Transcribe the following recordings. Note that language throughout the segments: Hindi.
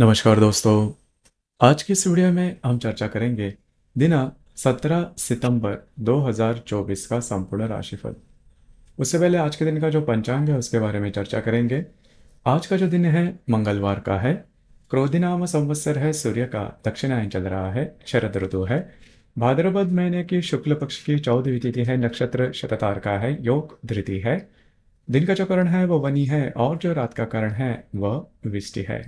नमस्कार दोस्तों आज की इस वीडियो में हम चर्चा करेंगे दिना 17 सितंबर 2024 का संपूर्ण राशिफल उससे पहले आज के दिन का जो पंचांग है उसके बारे में चर्चा करेंगे आज का जो दिन है मंगलवार का है क्रोधिनाम संवत्सर है सूर्य का दक्षिणायन चल रहा है शरद ऋतु है भाद्रपद महीने की शुक्ल पक्ष की चौदहवीं तिथि है नक्षत्र शतार का है योग धृति है दिन का जो करण है वह वनी है और जो रात का करण है वह विष्टि है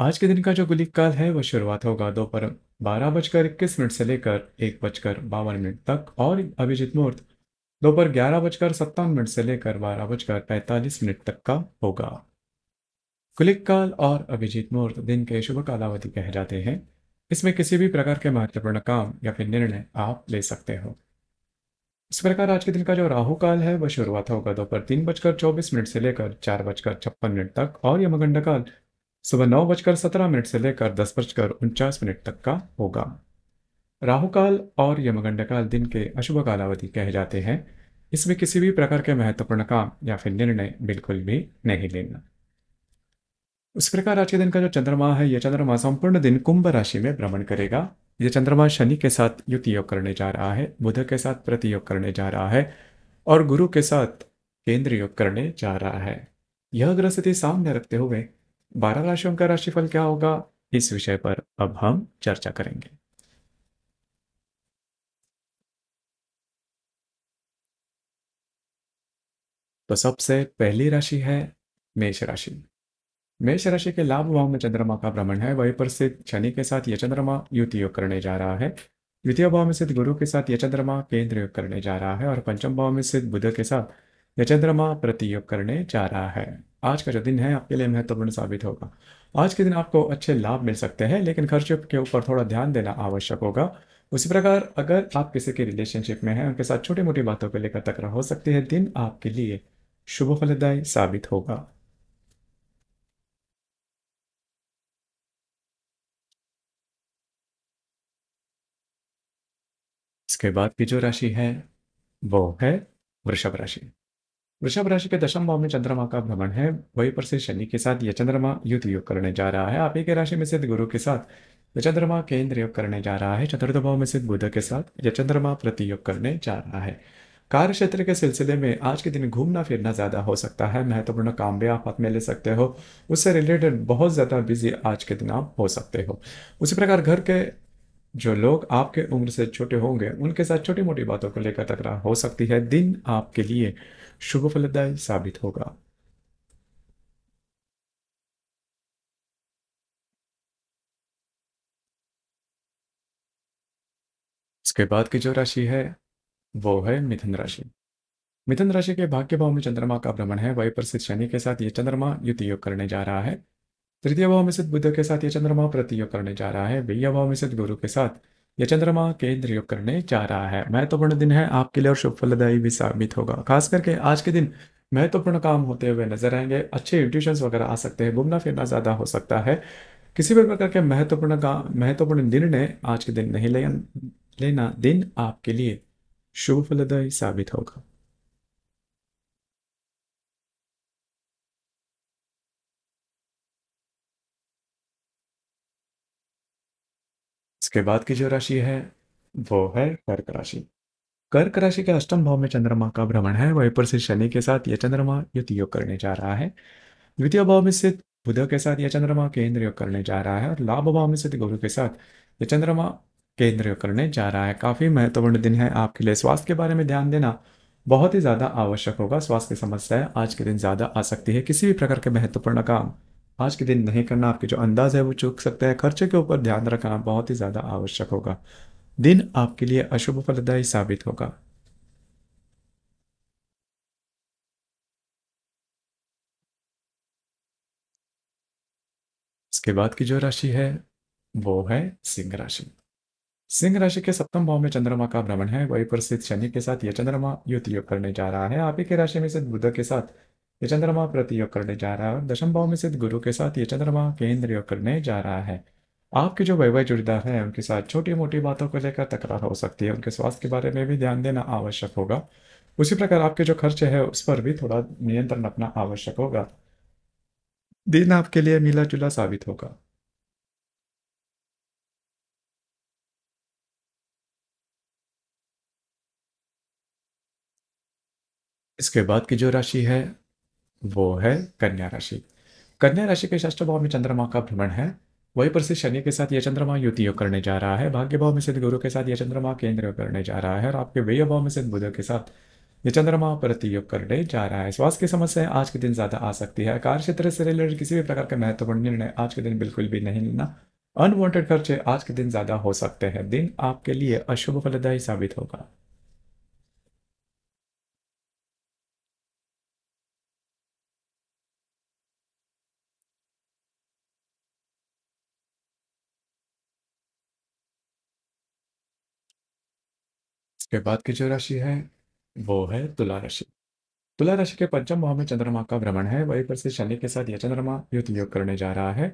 आज के दिन का जो गुलिक काल है वह शुरुआत होगा दोपहर बारह बजकर इक्कीस मिनट से लेकर एक बजकर बावन मिनट तक और अभिजीत मुहूर्त दोपहर ग्यारह बजकर सत्तावन मिनट से लेकर बारह बजकर पैंतालीस मिनट तक का होगा गुलिक काल और अभिजीत मुहूर्त दिन के शुभ कालावधि कहे जाते हैं इसमें किसी भी प्रकार के महत्वपूर्ण काम या फिर निर्णय आप ले सकते हो इस प्रकार आज के दिन का जो राहु काल है वह शुरुआत होगा दोपहर तीन बजकर चौबीस मिनट से लेकर चार बजकर छप्पन मिनट तक और मगंड काल सुबह नौ बजकर सत्रह मिनट से लेकर दस बजकर उनचास मिनट तक का होगा राहु काल और यमगंड काल दिन के अशुभ कालावधि कहे जाते हैं इसमें किसी भी प्रकार के महत्वपूर्ण काम या फिर निर्णय बिल्कुल भी नहीं लेना उस प्रकार आज के दिन का जो चंद्रमा है यह चंद्रमा संपूर्ण दिन कुंभ राशि में भ्रमण करेगा यह चंद्रमा शनि के साथ युति योग करने जा रहा है बुध के साथ प्रति योग करने जा रहा है और गुरु के साथ केंद्र योग करने जा रहा है यह ग्रह स्थिति सामने रखते हुए बारह राशियों का राशिफल क्या होगा इस विषय पर अब हम चर्चा करेंगे तो सबसे पहली राशि है मेष राशि मेष राशि के लाभ भाव में चंद्रमा का भ्रमण है वहीं पर स्थित शनि के साथ यह चंद्रमा युति योग करने जा रहा है द्वितीय भाव में स्थित गुरु के साथ यह चंद्रमा केंद्र योग करने जा रहा है और पंचम भाव में स्थित बुद्ध के साथ या चंद्रमा प्रतियोग करने जा रहा है आज का जो दिन है आपके लिए महत्वपूर्ण साबित होगा आज के दिन आपको अच्छे लाभ मिल सकते हैं लेकिन खर्चों के ऊपर थोड़ा ध्यान देना आवश्यक होगा उसी प्रकार अगर आप किसी के रिलेशनशिप में हैं उनके साथ छोटी मोटी बातों को लेकर तकरा हो सकती है दिन आपके लिए शुभ फलदायी साबित होगा इसके बाद की जो राशि है वो है वृषभ राशि वृषभ राशि के दशम भाव में चंद्रमा का भ्रमण है वही पर से शनि के साथ यह चंद्रमा युद्ध योग करने जा रहा है आप ही के राशि में सिद्ध गुरु के साथ यह चंद्रमा केंद्र योग करने जा रहा है चतुर्थ भाव में सिद्ध बुद्ध के साथ यह चंद्रमा प्रतियोग करने जा रहा है कार्य क्षेत्र के सिलसिले में आज के दिन घूमना फिरना ज़्यादा हो सकता है महत्वपूर्ण तो काम भी आप हाथ में ले सकते हो उससे रिलेटेड बहुत ज़्यादा बिजी आज के दिन आप हो सकते हो उसी प्रकार घर के जो लोग आपके उम्र से छोटे होंगे उनके साथ छोटी मोटी बातों को लेकर तकरार हो सकती है दिन आपके लिए शुभ फलदायी साबित होगा इसके बाद की जो राशि है वो है मिथुन राशि मिथुन राशि के भाग्य भाव में चंद्रमा का भ्रमण है वही प्रसिद्ध शनि के साथ ये चंद्रमा युति योग करने जा रहा है तृतीय भाव में स्थित बुद्ध के साथ यह चंद्रमा प्रति योग करने जा रहा है भैया भाव में स्थित गुरु के साथ यह चंद्रमा केंद्र योग करने जा रहा है महत्वपूर्ण दिन है आपके लिए और शुभ फलदायी भी साबित होगा खास करके आज के दिन महत्वपूर्ण काम होते हुए नजर आएंगे अच्छे इंट्यूशंस वगैरह आ सकते हैं घूमना फिरना ज्यादा हो सकता है किसी भी प्रकार के महत्वपूर्ण काम महत्वपूर्ण निर्णय आज के दिन नहीं लेना दिन आपके लिए शुभ फलदायी साबित होगा इसके बाद की जो राशि है वो है कर्क राशि कर्क राशि के अष्टम भाव में चंद्रमा का भ्रमण है वही पर से शनि के साथ यह चंद्रमा युद्ध योग करने जा रहा है द्वितीय भाव में स्थित बुध के साथ यह चंद्रमा केंद्र योग करने जा रहा है और लाभ भाव में स्थित गुरु के साथ यह चंद्रमा केंद्र योग करने जा रहा है काफी महत्वपूर्ण दिन है आपके लिए स्वास्थ्य के बारे में ध्यान देना बहुत ही ज्यादा आवश्यक होगा स्वास्थ्य की समस्याएं आज के दिन ज्यादा आ सकती है किसी भी प्रकार के महत्वपूर्ण काम आज के दिन नहीं करना आपके जो अंदाज है वो चूक सकता है खर्चे के ऊपर ध्यान रखना बहुत ही ज़्यादा आवश्यक होगा दिन आपके लिए अशुभ फलदायी साबित होगा इसके बाद की जो राशि है वो है सिंह राशि सिंह राशि के सप्तम भाव में चंद्रमा का भ्रमण है वही पर स्थित शनि के साथ यह चंद्रमा युति योग करने जा रहा है आप ही के राशि में स्थित बुद्ध के साथ ये चंद्रमा प्रति योग करने जा रहा है और दशम भाव में स्थित गुरु के साथ ये चंद्रमा केंद्र योग करने जा रहा है आपके जो वैवाहिक जुड़ीदार हैं उनके साथ छोटी मोटी बातों को लेकर तकरार हो सकती है उनके स्वास्थ्य के बारे में भी ध्यान देना आवश्यक होगा उसी प्रकार आपके जो खर्च है उस पर भी थोड़ा नियंत्रण अपना आवश्यक होगा दिन आपके लिए मिला जुला साबित होगा इसके बाद की जो राशि है वो है कन्या राशि कन्या राशि के षष्ठ भाव में चंद्रमा का भ्रमण है वहीं पर से शनि के साथ यह चंद्रमा युति योग करने जा रहा है भाग्य भाव में सिद्ध गुरु के साथ यह चंद्रमा केंद्र करने जा रहा है और आपके व्यय भाव में सिद्ध बुध के साथ यह चंद्रमा प्रति योग करने जा रहा है स्वास्थ्य की समस्याएं आज के दिन ज्यादा आ सकती है कार्य क्षेत्र से रिलेटेड किसी भी प्रकार का महत्वपूर्ण निर्णय आज के दिन बिल्कुल भी नहीं लेना अनवांटेड खर्चे आज के दिन ज्यादा हो सकते हैं दिन आपके लिए अशुभ फलदायी साबित होगा फिर बाद की जो राशि है वो है तुला राशि तुला राशि के पंचम भाव में चंद्रमा का भ्रमण है वहीं पर से शनि के साथ यह चंद्रमा युद्ध योग करने जा रहा है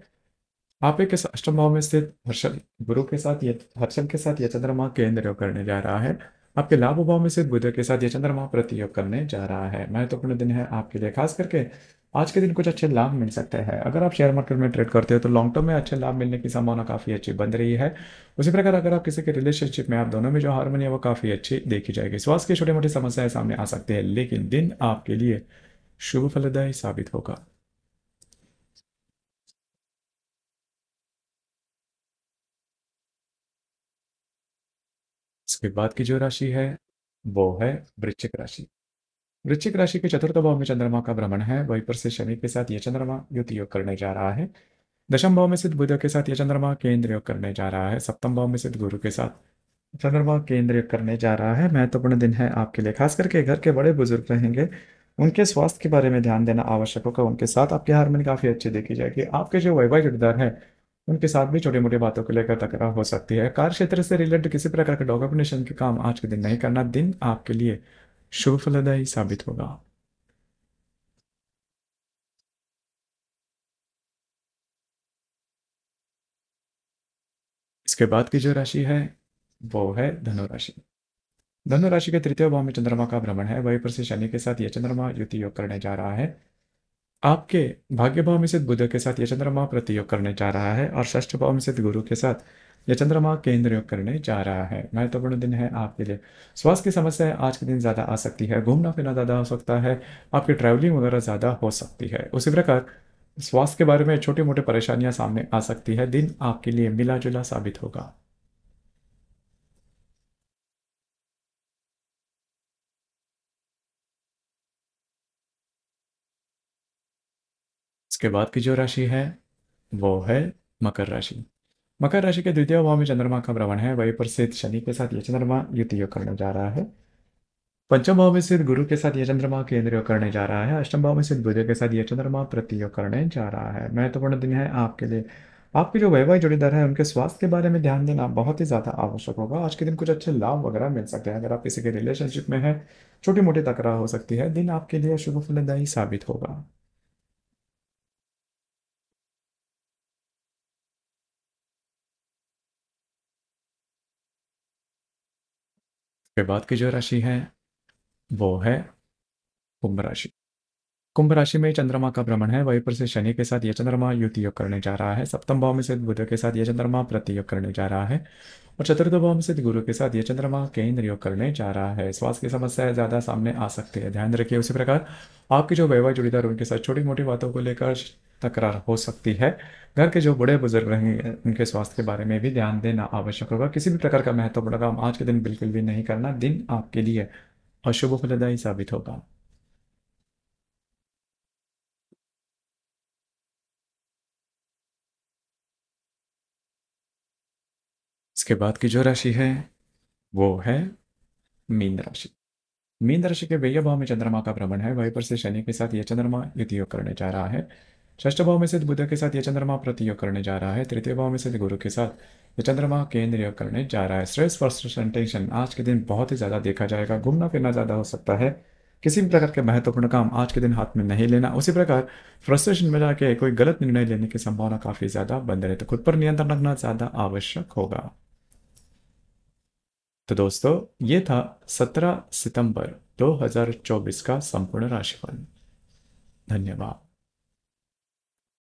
आप एक अष्टम भाव में स्थित हर्षल गुरु के साथ ये हर्षल के साथ यह चंद्रमा केंद्र योग करने जा रहा है आपके लाभ भाव में स्थित बुध के साथ यह चंद्रमा प्रति योग करने जा रहा है महत्वपूर्ण तो दिन है आपके लिए खास करके आज के दिन कुछ अच्छे लाभ मिल सकते हैं अगर आप शेयर मार्केट में ट्रेड करते हो तो लॉन्ग टर्म में अच्छे लाभ मिलने की संभावना काफ़ी अच्छी बन रही है उसी प्रकार अगर आप किसी के रिलेशनशिप में आप दोनों में जो हारमोनी है वो काफ़ी अच्छी देखी जाएगी स्वास्थ्य की छोटी मोटी समस्याएं सामने आ सकती है लेकिन दिन आपके लिए शुभ फलदायी साबित होगा इसके बाद की जो राशि है वो है वृश्चिक राशि वृश्चिक राशि के चतुर्थ भाव में चंद्रमा का भ्रमण है वहीं पर से शनि के साथ यह चंद्रमा युति योग करने जा रहा है दशम भाव में सिद्ध बुध के साथ यह चंद्रमा केंद्र योग करने जा रहा है सप्तम भाव में सिद्ध गुरु के साथ चंद्रमा केंद्र योग करने जा रहा है महत्वपूर्ण दिन है आपके लिए खास करके घर के बड़े बुजुर्ग रहेंगे उनके स्वास्थ्य के बारे में ध्यान देना आवश्यक होगा उनके साथ आपकी हारमोनी काफी अच्छी देखी जाएगी आपके जो वैवाहिक जुड़दार है उनके साथ भी छोटी मोटी बातों को लेकर तकरार हो सकती है कार्य क्षेत्र से रिलेटेड किसी प्रकार का डॉक्यूमेंटेशन के काम आज के दिन नहीं करना दिन आपके लिए शुभ फलदायी साबित होगा इसके बाद की जो राशि है वो है धनु राशि धनु राशि के तृतीय भाव में चंद्रमा का भ्रमण है वही पर से शनि के साथ यह चंद्रमा युति योग करने जा रहा है आपके भाग्य भाव में सिद्ध बुद्ध के साथ यह चंद्रमा प्रतियोग करने जा रहा है और षष्ठ भाव में सिद्ध गुरु के साथ यह चंद्रमा केंद्र योग करने जा रहा है महत्वपूर्ण दिन है आपके लिए स्वास्थ्य की समस्या आज के दिन ज़्यादा आ सकती है घूमना फिरना ज़्यादा हो सकता है आपकी ट्रैवलिंग वगैरह ज़्यादा हो सकती है उसी प्रकार स्वास्थ्य के बारे में छोटी मोटी परेशानियां सामने आ सकती है दिन आपके लिए मिला जुला साबित होगा इसके बाद की जो राशि है वो है मकर राशि मकर राशि के द्वितीय भाव में चंद्रमा का भ्रमण है वही पर स्थित शनि के साथ यह चंद्रमा युति योग करने जा रहा है पंचम भाव में स्थित गुरु के साथ यह चंद्रमा केंद्र योग करने जा रहा है अष्टम भाव में स्थित बुध के साथ यह चंद्रमा प्रतियोग करने जा रहा है महत्वपूर्ण दिन है आपके लिए आपके जो वैवाहिक जोड़ीदार है उनके स्वास्थ्य के बारे में ध्यान देना बहुत ही ज़्यादा आवश्यक होगा आज के दिन कुछ अच्छे लाभ वगैरह मिल सकते हैं अगर आप किसी के रिलेशनशिप में है छोटी मोटी तकरार हो सकती है दिन आपके लिए शुभ फलदायी साबित होगा उसके बाद की जो राशि है वो है कुंभ राशि कुंभ राशि में चंद्रमा का भ्रमण है वहीं पर से शनि के साथ यह चंद्रमा युति योग करने जा रहा है सप्तम भाव में से बुध के साथ यह चंद्रमा प्रति योग करने जा रहा है और चतुर्थ भाव में से गुरु के साथ यह चंद्रमा केंद्र योग करने जा रहा है स्वास्थ्य की समस्याएं ज़्यादा सामने आ सकती है ध्यान रखिए उसी प्रकार आपके जो वैवाहिक जुड़ीदार उनके साथ छोटी मोटी बातों को लेकर तकरार हो सकती है घर के जो बड़े बुजुर्ग रहेंगे उनके स्वास्थ्य के बारे में भी ध्यान देना आवश्यक होगा किसी भी प्रकार का महत्वपूर्ण काम आज के दिन बिल्कुल भी नहीं करना दिन आपके लिए अशुभ फलदायी साबित होगा इसके बाद की जो राशि है वो है मीन राशि मीन राशि के व्यय भाव में चंद्रमा का भ्रमण है वही पर से शनि के साथ यह चंद्रमा युतियोग करने जा रहा है ष्ठ भाव में सिद्ध बुद्ध के साथ यह चंद्रमा प्रतियोग करने जा रहा है तृतीय भाव में सिद्ध गुरु के साथ यह चंद्रमा केंद्र योग करने जा रहा है स्ट्रेस फ्रस्ट्रेशन टेंशन आज के दिन बहुत ही ज़्यादा देखा जाएगा घूमना फिरना ज़्यादा हो सकता है किसी भी प्रकार के महत्वपूर्ण काम आज के दिन हाथ में नहीं लेना उसी प्रकार फ्रस्ट्रेशन में जाके कोई गलत निर्णय लेने की संभावना काफ़ी ज़्यादा बंद रहे तो खुद पर नियंत्रण रखना ज़्यादा आवश्यक होगा तो दोस्तों ये था 17 सितंबर 2024 का संपूर्ण राशिफल धन्यवाद